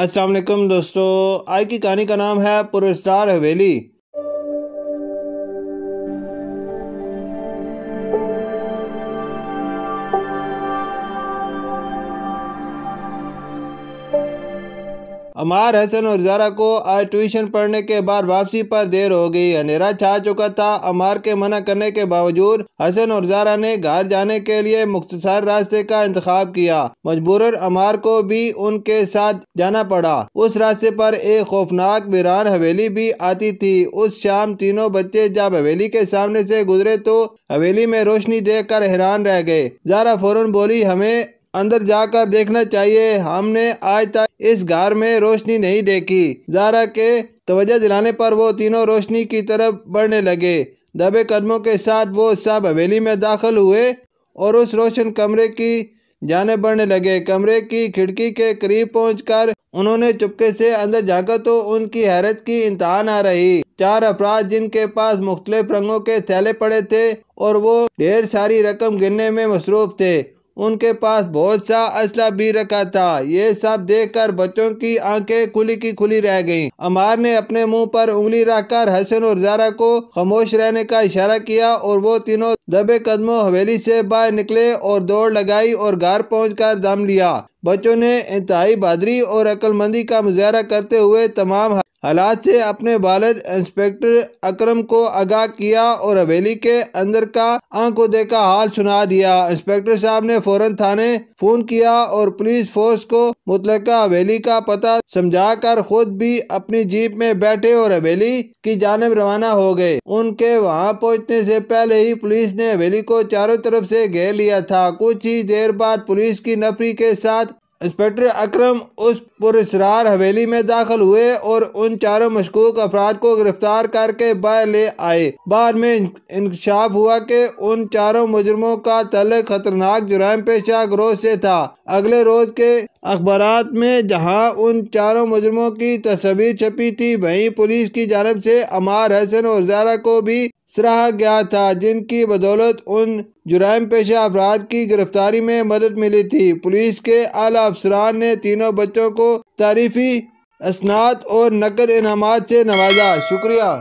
असलम दोस्तों आज की कहानी का नाम है पुरस्टार हवेली अमार हसन और जारा को आज ट्यूशन पढ़ने के बाद वापसी पर देर हो गई अंधेरा छा चुका था अमार के मना करने के बावजूद हसन और जारा ने घर जाने के लिए मुख्तसर रास्ते का इंतखब किया मजबूरन अमार को भी उनके साथ जाना पड़ा उस रास्ते पर एक खौफनाक वीरान हवेली भी आती थी उस शाम तीनों बच्चे जब हवेली के सामने से गुजरे तो हवेली में रोशनी देख कर हैरान रह गए जारा फौरन बोली हमें अंदर जाकर देखना चाहिए हमने आज तक इस घर में रोशनी नहीं देखी जारा के तवज्जो दिलाने पर वो तीनों रोशनी की तरफ बढ़ने लगे दबे कदमों के साथ वो सब हवेली में दाखिल हुए और उस रोशन कमरे की जाने बढ़ने लगे कमरे की खिड़की के करीब पहुंचकर उन्होंने चुपके से अंदर झाँका तो उनकी हैरत की इंतहा आ रही चार अफराज जिनके पास मुख्तलिफ रंगों के थैले पड़े थे और वो ढेर सारी रकम गिनने में मसरूफ थे उनके पास बहुत सा असला भी रखा था ये सब देखकर बच्चों की आंखें खुली की खुली रह गईं। अमार ने अपने मुंह पर उंगली रखकर हसन और जारा को खामोश रहने का इशारा किया और वो तीनों दबे कदमों हवेली से बाहर निकले और दौड़ लगाई और घर पहुँच कर दम लिया बच्चों ने इंतहाई बहादरी और अक्लमंदी का मुजाहरा करते हुए तमाम हालात से अपने वालद इंस्पेक्टर अकरम को आगाह किया और हवेली के अंदर का आंखों देखा हाल सुना दिया इंस्पेक्टर साहब ने फौरन थाने फोन किया और पुलिस फोर्स को मुतलका हवेली का पता समझा कर खुद भी अपनी जीप में बैठे और हवेली की जानब रवाना हो गए उनके वहाँ पहुँचने से पहले ही पुलिस ने हवेली को चारों तरफ से घेर लिया था कुछ ही देर बाद पुलिस की नफरी के साथ इंस्पेक्टर अक्रम उस पुरसरार हवेली में दाखिल हुए और उन चारों मशकूक अफराद को गिरफ्तार करके बाहर ले आए बाद में इंकशाफ हुआ कि उन चारों मुजरमों का तल खतरनाक जुराम पेशा ग्रोह से था अगले रोज के अखबार में जहां उन चारों मुजरमों की तस्वीर छपी थी वहीं पुलिस की जानब से अमार हसन और जारा को भी सराहा गया था जिनकी बदौलत उन जुराम पेशा अफराद की गिरफ्तारी में मदद मिली थी पुलिस के आला अफसरान ने तीनों बच्चों को तारीफी असनात और नकद इनाम से नवाजा शुक्रिया